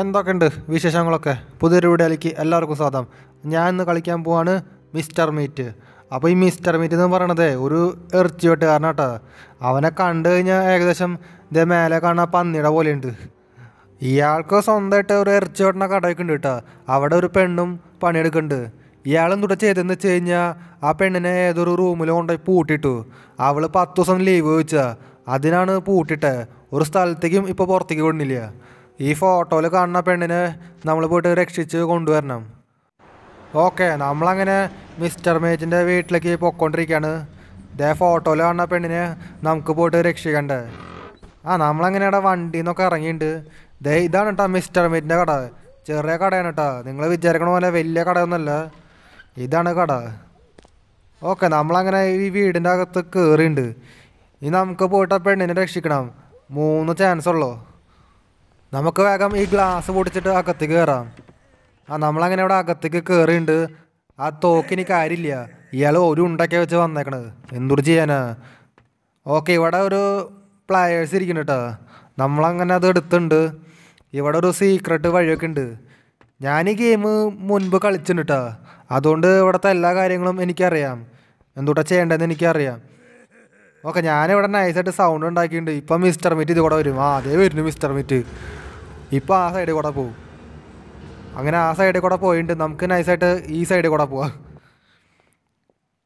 എന്തൊക്കെയുണ്ട് വിശേഷങ്ങളൊക്കെ പുതിയൊരു വീഡിയോയിലേക്ക് എല്ലാവർക്കും സ്വാഗതം ഞാൻ ഇന്ന് കളിക്കാൻ പോവാണ് മിസ്റ്റർ മീറ്റ് അപ്പോൾ ഈ മിസ്റ്റർ മീറ്റ് എന്ന് പറയണത് ഒരു ഇറച്ചി വെട്ടുകാരനാണ് കേട്ടോ അവനെ കണ്ടു കഴിഞ്ഞാൽ ഏകദേശം ഇതേ മേലെ കാണാൻ പന്നിയുടെ പോലെയുണ്ട് ഇയാൾക്ക് സ്വന്തമായിട്ട് ഒരു എർച്ചി വെട്ടണ കടയൊക്കെ ഉണ്ട് കേട്ടോ അവിടെ ഒരു പെണ്ണും പണിയെടുക്കുന്നുണ്ട് ഇയാളും കൂടെ ചെയ്തെന്ന് വെച്ച് കഴിഞ്ഞാൽ ആ പെണ്ണിനെ ഏതൊരു റൂമിൽ കൊണ്ടുപോയി പൂട്ടിട്ടു അവൾ പത്ത് ദിവസം ലീവ് ചോദിച്ചാൽ അതിനാണ് പൂട്ടിട്ടേ ഒരു സ്ഥലത്തേക്കും ഇപ്പോൾ പുറത്തേക്ക് വിടുന്നില്ല ഈ ഫോട്ടോയിൽ കാണുന്ന പെണ്ണിനെ നമ്മൾ പോയിട്ട് രക്ഷിച്ച് കൊണ്ടുവരണം ഓക്കെ നമ്മളങ്ങനെ മിസ്റ്റർ മേജിൻ്റെ വീട്ടിലേക്ക് പൊയ്ക്കൊണ്ടിരിക്കുകയാണ് ദേ ഫോട്ടോയിൽ കാണുന്ന പെണ്ണിനെ നമുക്ക് പോയിട്ട് രക്ഷിക്കണ്ടേ ആ നമ്മളങ്ങനെ ഇവിടെ വണ്ടിയിൽ നിന്നൊക്കെ ഇറങ്ങിയിട്ടുണ്ട് ദേ ഇതാണ് കേട്ടോ മിസ്റ്റർ മേജിൻ്റെ കട ചെറിയ കടയാണ് കേട്ടോ നിങ്ങൾ വിചാരിക്കണ പോലെ വലിയ കടയൊന്നുമല്ല ഇതാണ് കട ഓക്കെ നമ്മളങ്ങനെ ഈ വീടിൻ്റെ അകത്ത് കയറിയിട്ടുണ്ട് ഇനി നമുക്ക് പോയിട്ട് ആ പെണ്ണിനെ രക്ഷിക്കണം മൂന്ന് ചാൻസ് ഉള്ളൂ നമുക്ക് വേഗം ഈ ഗ്ലാസ് പൊടിച്ചിട്ട് അകത്തേക്ക് കയറാം ആ നമ്മളങ്ങനെ ഇവിടെ അകത്തേക്ക് കയറിയുണ്ട് ആ തോക്കിന് കാര്യമില്ല ഇയാൾ ഒരു ഉണ്ടൊക്കെ വെച്ച് വന്നേക്കണത് എന്തൊരു ചെയ്യാനാ ഓക്കെ ഇവിടെ ഒരു പ്ലയേഴ്സ് ഇരിക്കുന്നു കേട്ടോ നമ്മളങ്ങനെ അത് എടുത്തുണ്ട് ഇവിടെ ഒരു സീക്രട്ട് വഴിയൊക്കെ ഉണ്ട് ഞാൻ ഈ ഗെയിം മുൻപ് കളിച്ചിട്ടുണ്ട് കേട്ടോ അതുകൊണ്ട് ഇവിടുത്തെ എല്ലാ കാര്യങ്ങളും എനിക്കറിയാം എന്തുട്ടാ ചെയ്യേണ്ടതെന്ന് എനിക്കറിയാം ഓക്കെ ഞാനിവിടെ നൈസായിട്ട് സൗണ്ട് ഉണ്ടാക്കിയിട്ടുണ്ട് ഇപ്പം മിസ്റ്റർ മിറ്റ് ഇത് വരും ആ അതേ വരുന്നു മിസ്റ്റർ മിറ്റ് ഇപ്പോൾ ആ സൈഡിൽ കൂടെ പോകും അങ്ങനെ ആ സൈഡിൽ കൂടെ പോയിട്ട് നമുക്ക് നൈസായിട്ട് ഈ സൈഡിൽ കൂടെ പോവാം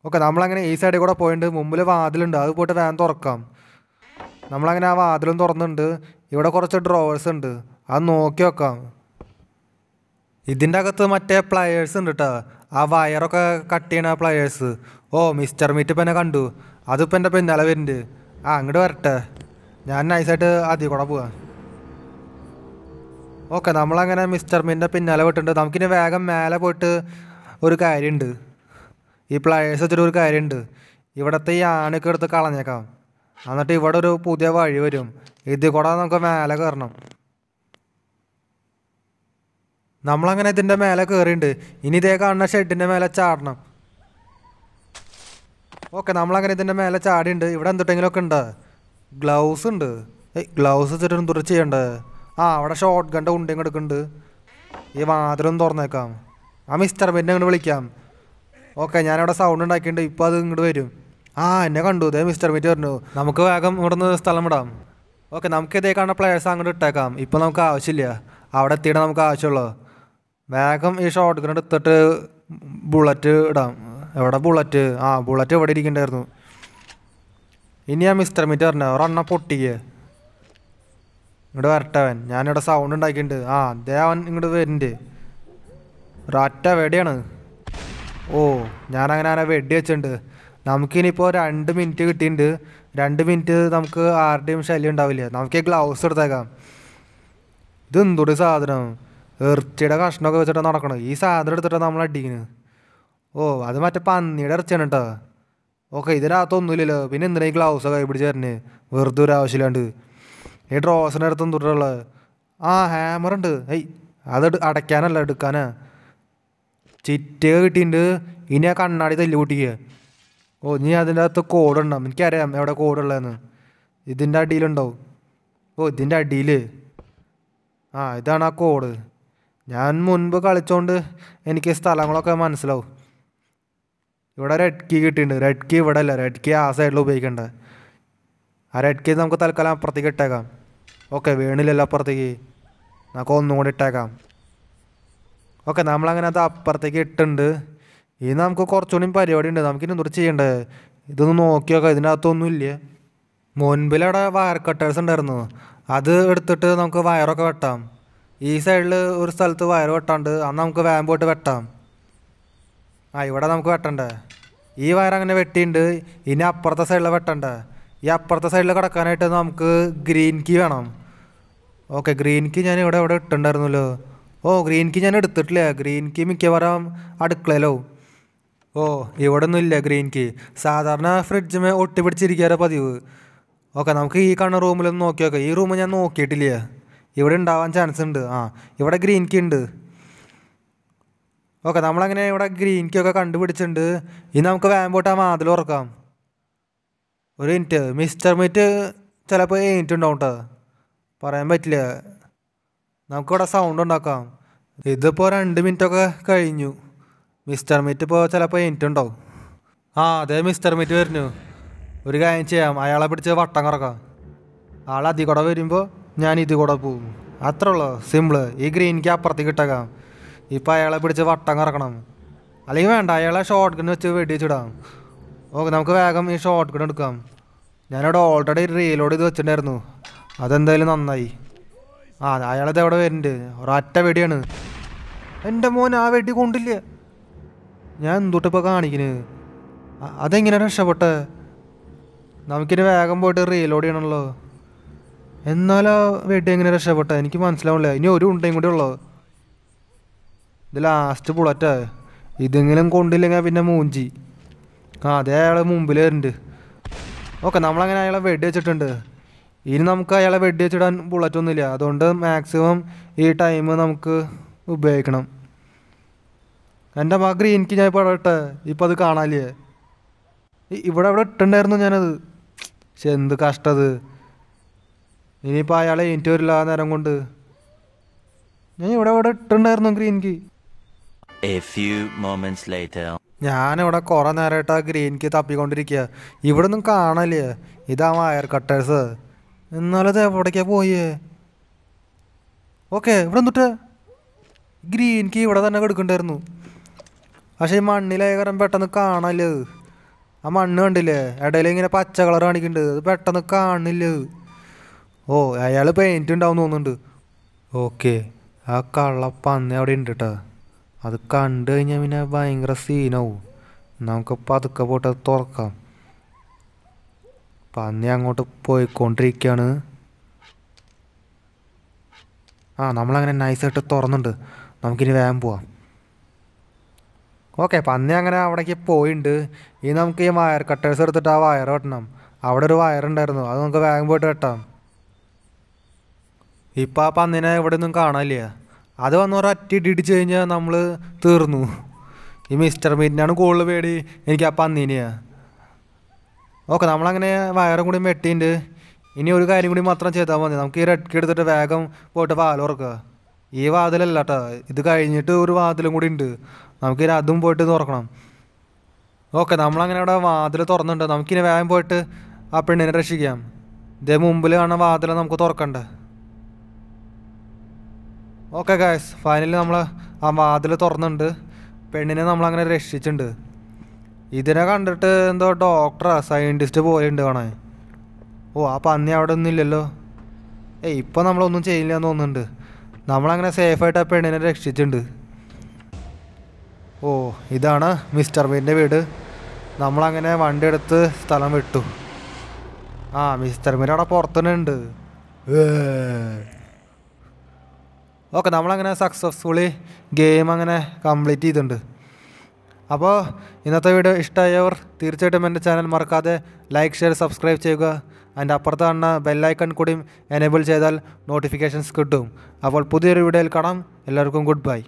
ഓക്കെ നമ്മളങ്ങനെ ഈ സൈഡിൽ കൂടെ പോയിട്ട് മുമ്പിൽ വാതിലുണ്ട് അത് പോയിട്ട് വേഗം തുറക്കാം നമ്മളങ്ങനെ ആ വാതിലും തുറന്നിട്ടുണ്ട് ഇവിടെ കുറച്ച് ഡ്രോവേഴ്സ് ഉണ്ട് അത് നോക്കി വെക്കാം ഇതിൻ്റെ അകത്ത് മറ്റേ പ്ലയേഴ്സ് ഉണ്ട് കേട്ടോ ആ വയറൊക്കെ കട്ട് ചെയ്യണ പ്ലയേഴ്സ് ഓ മിസ്റ്റർ മീറ്റ് ഇപ്പം എന്നെ കണ്ടു അതിപ്പോൾ എൻ്റെ പിന്നാലെ വരുന്നുണ്ട് ആ അങ്ങോട്ട് വരട്ടെ ഞാൻ നൈസായിട്ട് ആദ്യം കൂടെ പോവാം ഓക്കെ നമ്മളങ്ങനെ മിസ്റ്റർ മിൻ്റെ പിന്നാലെ പോയിട്ടുണ്ട് നമുക്കിനി വേഗം മേലെ പോയിട്ട് ഒരു കാര്യമുണ്ട് ഈ പ്ലയേഴ്സ് വെച്ചിട്ട് ഒരു കാര്യമുണ്ട് ഇവിടുത്തെ ഈ ആണൊക്കെ എടുത്ത് കളഞ്ഞേക്കാം എന്നിട്ട് ഇവിടെ ഒരു പുതിയ വഴി വരും ഇതിൽ കൂടെ നമുക്ക് മേലെ കയറണം നമ്മളങ്ങനെ ഇതിൻ്റെ മേലെ കയറിയിട്ടുണ്ട് ഇനി ഇതേ കാണുന്ന ഷെഡിൻ്റെ മേലെ ചാടണം ഓക്കെ നമ്മളങ്ങനെ ഇതിൻ്റെ മേലെ ചാടിയുണ്ട് ഇവിടെ എന്തുട്ടെങ്കിലുമൊക്കെ ഉണ്ട് ഗ്ലൗസ് ഉണ്ട് ഏയ് ഗ്ലൗസ് വെച്ചിട്ട് എന്തുട ചെയ്യേണ്ടത് ആ അവിടെ ഷോർട്ട് ഗണ്ട ഉണ്ടയും എടുക്കുന്നുണ്ട് ഈ വാതിലും തുറന്നേക്കാം ആ മിസ്റ്റർ പിന്നെ അങ്ങോട്ട് വിളിക്കാം ഓക്കെ ഞാനവിടെ സൗണ്ട് ഉണ്ടാക്കിയിട്ടുണ്ട് ഇപ്പോൾ അത് ഇങ്ങോട്ട് വരും ആ എന്നെ കണ്ടു ഇതേ മിസ്റ്റർ മീറ്റ് പറഞ്ഞു നമുക്ക് വേഗം ഇവിടുന്ന് സ്ഥലം വിടാം ഓക്കെ നമുക്ക് ഇതേ കാണുന്ന പ്ലെയേഴ്സ് അങ്ങോട്ട് ഇട്ടേക്കാം ഇപ്പോൾ നമുക്ക് ആവശ്യമില്ല അവിടെ എത്തിയിട്ട് നമുക്ക് ആവശ്യമുള്ളൂ വേഗം ഈ ഷോർട്ട് ഗണ്ട് എടുത്തിട്ട് ബുള്ളറ്റ് ഇടാം എവിടെ ബുള്ളറ്റ് ആ ബുള്ളറ്റ് എവിടെ ഇരിക്കണ്ടായിരുന്നു ഇനി ആ മിസ്റ്റർ മിറ്റ് പറഞ്ഞു റണ്ണ പൊട്ടിക്കേ ഇങ്ങോട്ട് വരട്ടവൻ ഞാനിവിടെ സൗണ്ട് ഉണ്ടാക്കിയിട്ടുണ്ട് ആ ദേവൻ ഇങ്ങോട്ട് വരുന്നുണ്ട് റാറ്റ വെടിയാണ് ഓ ഞാനങ്ങനെ അങ്ങനെ വെടി വെച്ചിട്ടുണ്ട് നമുക്കിനിപ്പോൾ രണ്ട് മിനിറ്റ് കിട്ടിയിട്ടുണ്ട് രണ്ട് മിനിറ്റ് നമുക്ക് ആരുടെയും ശല്യം ഉണ്ടാവില്ല നമുക്ക് ഗ്ലൗസ് എടുത്തേക്കാം ഇത് എന്തൊരു സാധനം ഇറച്ചിയുടെ കഷ്ണമൊക്കെ വെച്ചിട്ട് നടക്കണം ഈ സാധനം എടുത്തിട്ട് നമ്മൾ അടിക്കുന്നത് ഓ അത് മറ്റേ പന്നിയുടെ ഇറച്ചിയാണ് കേട്ടോ ഓക്കെ ഇതിനകത്തൊന്നുമില്ലല്ലോ പിന്നെ എന്തിനാണ് ഈ ഗ്ലൗസൊക്കെ കൈപിടിച്ച് തരണേ വെറുതെ ഒരു ആവശ്യമില്ലാണ്ട് ഈ ഡ്രോസിൻ്റെ അടുത്ത് ആ ഹാമർ ഉണ്ട് ഏയ് അത് അടയ്ക്കാനല്ല എടുക്കാനാ ചിറ്റിക കിട്ടിയിട്ടുണ്ട് ഇനി ആ കണ്ണാടി തല്ലി കൂട്ടിക്കുക ഓ നീ അതിൻ്റെ അകത്ത് കോഡ് ഉണ്ടാവും എനിക്കറിയാം എവിടെ കോഡ് ഉള്ളതെന്ന് ഇതിൻ്റെ അടിയിലുണ്ടാവും ഓ ഇതിൻ്റെ അടിയിൽ ആ ഇതാണ് ആ കോഡ് ഞാൻ മുൻപ് കളിച്ചോണ്ട് എനിക്ക് സ്ഥലങ്ങളൊക്കെ മനസ്സിലാവും ഇവിടെ റെഡ് കീ കിട്ടിയിട്ടുണ്ട് റെഡ് കീ ഇവിടെ അല്ല റെഡ് കീ ആ സൈഡിൽ ഉപയോഗിക്കേണ്ടത് ആ റെഡ് കേസ് നമുക്ക് തൽക്കാലം അപ്പുറത്തേക്ക് ഇട്ടേക്കാം ഓക്കെ വീണില്ലല്ലോ അപ്പുറത്തേക്ക് നമുക്ക് ഒന്നും കൂടി ഇട്ടേക്കാം ഓക്കെ നമ്മളങ്ങനെ അത് അപ്പുറത്തേക്ക് ഇട്ടുണ്ട് ഇനി നമുക്ക് കുറച്ചുകൂടി പരിപാടി ഉണ്ട് നമുക്കിനി എന്തൊരു ചെയ്യണ്ടേ ഇതൊന്ന് നോക്കി നോക്കാം ഇതിൻ്റെ അകത്തൊന്നും ഇല്ല മുൻപിലവിടെ വയർ കട്ടേഴ്സ് ഉണ്ടായിരുന്നു അത് എടുത്തിട്ട് നമുക്ക് വയറൊക്കെ വെട്ടാം ഈ സൈഡിൽ ഒരു സ്ഥലത്ത് വയർ വെട്ടാണ്ട് അന്ന് നമുക്ക് വേം പോയിട്ട് വെട്ടാം ആ ഇവിടെ നമുക്ക് വെട്ടണ്ടേ ഈ വയർ അങ്ങനെ വെട്ടിയിട്ടുണ്ട് ഇനി അപ്പുറത്തെ സൈഡിൽ വെട്ടണ്ടേ ഈ അപ്പുറത്തെ സൈഡിൽ കിടക്കാനായിട്ട് നമുക്ക് ഗ്രീൻ കീ വേണം ഓക്കെ ഗ്രീൻ കീ ഞാൻ ഇവിടെ ഇവിടെ ഇട്ടുണ്ടായിരുന്നല്ലോ ഓ ഗ്രീൻ കീ ഞാൻ എടുത്തിട്ടില്ല ഗ്രീൻ കീ മിക്കവാറും അടുക്കളയിലോ ഓ ഇവിടെ ഒന്നും ഇല്ല ഗ്രീൻ കീ സാധാരണ ഫ്രിഡ്ജുമേ ഒട്ടി പിടിച്ചിരിക്കാറ് പതിവ് ഓക്കെ നമുക്ക് ഈ കാണുന്ന റൂമിലൊന്ന് നോക്കി നോക്കാം ഈ റൂം ഞാൻ നോക്കിയിട്ടില്ല ഇവിടെ ഉണ്ടാവാൻ ചാൻസ് ഉണ്ട് ആ ഇവിടെ ഗ്രീൻ കീ ഉണ്ട് ഓക്കെ നമ്മളങ്ങനെ ഇവിടെ ഗ്രീൻ കീ ഒക്കെ കണ്ടുപിടിച്ചിട്ടുണ്ട് ഇനി നമുക്ക് വാമ്പോട്ട് ആ മാതിൽ ഉറക്കാം ഒരു മിനിറ്റ് മിസ്റ്റർ മീറ്റ് ചിലപ്പോൾ ഉണ്ടാവും കേട്ടോ പറയാൻ പറ്റില്ല നമുക്കിവിടെ സൗണ്ട് ഉണ്ടാക്കാം ഇതിപ്പോൾ രണ്ട് മിനിറ്റൊക്കെ കഴിഞ്ഞു മിസ്റ്റർ മീറ്റ് ഇപ്പോൾ ചിലപ്പോൾ ഉണ്ടാവും ആ അതെ മിസ്റ്റർ മീറ്റ് വരുന്നു ഒരു കാര്യം ചെയ്യാം അയാളെ പിടിച്ച് വട്ടം കറക്കാം ആൾ അതി കൂടെ വരുമ്പോൾ ഞാൻ ഇത് കൂടെ പോകും അത്രേ ഉള്ളൂ സിമ്പിള് ഈ ഗ്രീനിക്ക് അപ്പുറത്തേക്ക് ഇട്ടേക്കാം ഇപ്പം അയാളെ പിടിച്ച് വട്ടം കറക്കണം അല്ലെങ്കിൽ വേണ്ട അയാളെ ഷോർട്ട് ഗൺ വെച്ച് വെടിവെച്ചിടാം ഓക്കെ നമുക്ക് വേഗം ഈ ഷോർട്ട് കട്ട് എടുക്കാം ഞാനവിടെ ഓൾറെഡി റീലോഡ് ചെയ്ത് വെച്ചിട്ടുണ്ടായിരുന്നു അതെന്തായാലും നന്നായി ആ അയാളത് എവിടെ വരുന്നുണ്ട് ഒരൊറ്റ വെടിയാണ് എൻ്റെ മോൻ ആ വെടി കൊണ്ടില്ല ഞാൻ എന്തുട്ടിപ്പോൾ കാണിക്കുന്നത് അതെങ്ങനെയാണ് രക്ഷപ്പെട്ടത് നമുക്കിനി വേഗം പോയിട്ട് റീലോഡ് ചെയ്യണമല്ലോ എന്നാലോ വെടി എങ്ങനെ രക്ഷപ്പെട്ടെ എനിക്ക് മനസ്സിലാവില്ല ഇനി ഒരു ഉണ്ടയും കൂടി ഉള്ളോ ഇത് ലാസ്റ്റ് ബുള്ളറ്റാ ഇതെങ്കിലും കൊണ്ടില്ലെങ്കിൽ പിന്നെ മൂഞ്ചി അതെ അയാളെ മുമ്പിൽ വരുന്നുണ്ട് ഓക്കെ നമ്മളങ്ങനെ അയാളെ വെടി വെച്ചിട്ടുണ്ട് ഇനി നമുക്ക് അയാളെ വെടി വെച്ചിടാൻ ബുള്ളറ്റ് ഒന്നുമില്ല അതുകൊണ്ട് മാക്സിമം ഈ ടൈം നമുക്ക് ഉപയോഗിക്കണം എൻ്റെ ഗ്രീൻ കി ഞാൻ ഇപ്പോൾ ഇട്ടെ ഇപ്പം അത് കാണാല്ലേ ഇവിടെ ഇവിടെ ഇട്ടുണ്ടായിരുന്നു ഞാനത് പക്ഷെ എന്ത് കഷ്ടത് ഇനിയിപ്പോൾ അയാളെ എനിക്ക് വരില്ല ആ നേരം കൊണ്ട് ഞാൻ ഇവിടെ ഇവിടെ ഇട്ടുണ്ടായിരുന്നു green key A few moments later. ഞാനിവിടെ കുറേ നേരമായിട്ട് ആ ഗ്രീനിക്ക് തപ്പിക്കൊണ്ടിരിക്കുക ഇവിടെ ഒന്നും കാണലേ ഇതാ വയർ കട്ടേഴ്സ് എന്നാലത് എവിടേക്കാ പോയേ ഓക്കെ ഇവിടെ എന്നിട്ട് ഗ്രീനിക്ക് ഇവിടെ തന്നെ കെടുക്കണ്ടായിരുന്നു പക്ഷേ ഈ മണ്ണിലായ പെട്ടെന്ന് കാണാനില്ല ആ മണ്ണ് കണ്ടില്ലേ ഇടയിൽ ഇങ്ങനെ പച്ച കളർ കാണിക്കുന്നുണ്ട് അത് പെട്ടെന്ന് കാണില്ല ഓ അയാൾ പെയിൻറ്റ് ഉണ്ടാവും തോന്നുന്നുണ്ട് ഓക്കെ ആ കള്ളപ്പന്നി അവിടെ ഉണ്ട് കേട്ടോ അത് കണ്ടു കഴിഞ്ഞാൽ പിന്നെ ഭയങ്കര സീനാവും നമുക്ക് പതുക്കെ പോട്ട് അത് തുറക്കാം പന്നി അങ്ങോട്ട് പോയിക്കൊണ്ടിരിക്കുകയാണ് ആ നമ്മളങ്ങനെ നൈസായിട്ട് തുറന്നുണ്ട് നമുക്കിനി വേഗം പോവാം ഓക്കെ പന്നി അങ്ങനെ അവിടേക്ക് പോയിണ്ട് ഇനി നമുക്ക് ഈ വയർ കട്ടേഴ്സ് എടുത്തിട്ട് ആ വയർ വെട്ടണം അവിടെ ഒരു വയറുണ്ടായിരുന്നു അത് നമുക്ക് വേഗം പോയിട്ട് വെട്ടാം ഇപ്പം ആ പന്നിനെ ഇവിടെ ഒന്നും കാണാനില്ല അത് വന്ന് ഒരു അറ്റിട്ട് ഇടിച്ചു കഴിഞ്ഞാൽ നമ്മൾ തീർന്നു ഈ മിസ്റ്റർ മീറ്റിനാണ് കൂടുതൽ പേടി എനിക്ക് ആ പന്നീനെയാണ് ഓക്കെ നമ്മളങ്ങനെ വയറും കൂടി വെട്ടിയിട്ടുണ്ട് ഇനി ഒരു കാര്യം കൂടി മാത്രം ചെയ്താൽ മതി നമുക്ക് ഈ റെഡ്ക്ക് എടുത്തിട്ട് വേഗം പോയിട്ട് വാലുറക്കുക ഈ വാതിലല്ല കേട്ടോ ഇത് കഴിഞ്ഞിട്ട് ഒരു വാതിലും കൂടി ഉണ്ട് നമുക്ക് ഇനി അതും പോയിട്ട് തുറക്കണം ഓക്കെ നമ്മളങ്ങനെ അവിടെ വാതിൽ തുറന്നിട്ടുണ്ട് നമുക്കിനി വേഗം പോയിട്ട് ആ പെണ്ണിനെ രക്ഷിക്കാം ഇതേ മുമ്പിൽ കാണുന്ന വാതിൽ നമുക്ക് തുറക്കണ്ടേ ഓക്കെ ഗായ്സ് ഫൈനലി നമ്മൾ ആ വാതിൽ തുറന്നുണ്ട് പെണ്ണിനെ നമ്മളങ്ങനെ രക്ഷിച്ചിട്ടുണ്ട് ഇതിനെ കണ്ടിട്ട് എന്തോ ഡോക്ടറാ സയൻറ്റിസ്റ്റ് പോലെയുണ്ട് കാണാൻ ഓ ആ പന്നി അവിടെ ഒന്നും ഇല്ലല്ലോ ഏയ് ഇപ്പം നമ്മളൊന്നും ചെയ്യില്ല എന്ന് തോന്നുന്നുണ്ട് നമ്മളങ്ങനെ സേഫായിട്ട് ആ പെണ്ണിനെ രക്ഷിച്ചിട്ടുണ്ട് ഓ ഇതാണ് മിസ്റ്റർ ബീൻ്റെ വീട് നമ്മളങ്ങനെ വണ്ടി എടുത്ത് സ്ഥലം വിട്ടു ആ മിസ്റ്റർ ബീൻ അവിടെ പുറത്തുനിന്നുണ്ട് ഏ ഓക്കെ നമ്മളങ്ങനെ സക്സസ്ഫുള്ളി ഗെയിം അങ്ങനെ കംപ്ലീറ്റ് ചെയ്തിട്ടുണ്ട് അപ്പോൾ ഇന്നത്തെ വീഡിയോ ഇഷ്ടമായവർ തീർച്ചയായിട്ടും എൻ്റെ ചാനൽ മറക്കാതെ ലൈക്ക് ഷെയർ സബ്സ്ക്രൈബ് ചെയ്യുക അതിൻ്റെ അപ്പുറത്ത് കാണുന്ന ബെല്ലൈക്കൺ കൂടിയും എനേബിൾ ചെയ്താൽ നോട്ടിഫിക്കേഷൻസ് കിട്ടും അപ്പോൾ പുതിയൊരു വീഡിയോയിൽ കാണാം എല്ലാവർക്കും ഗുഡ് ബൈ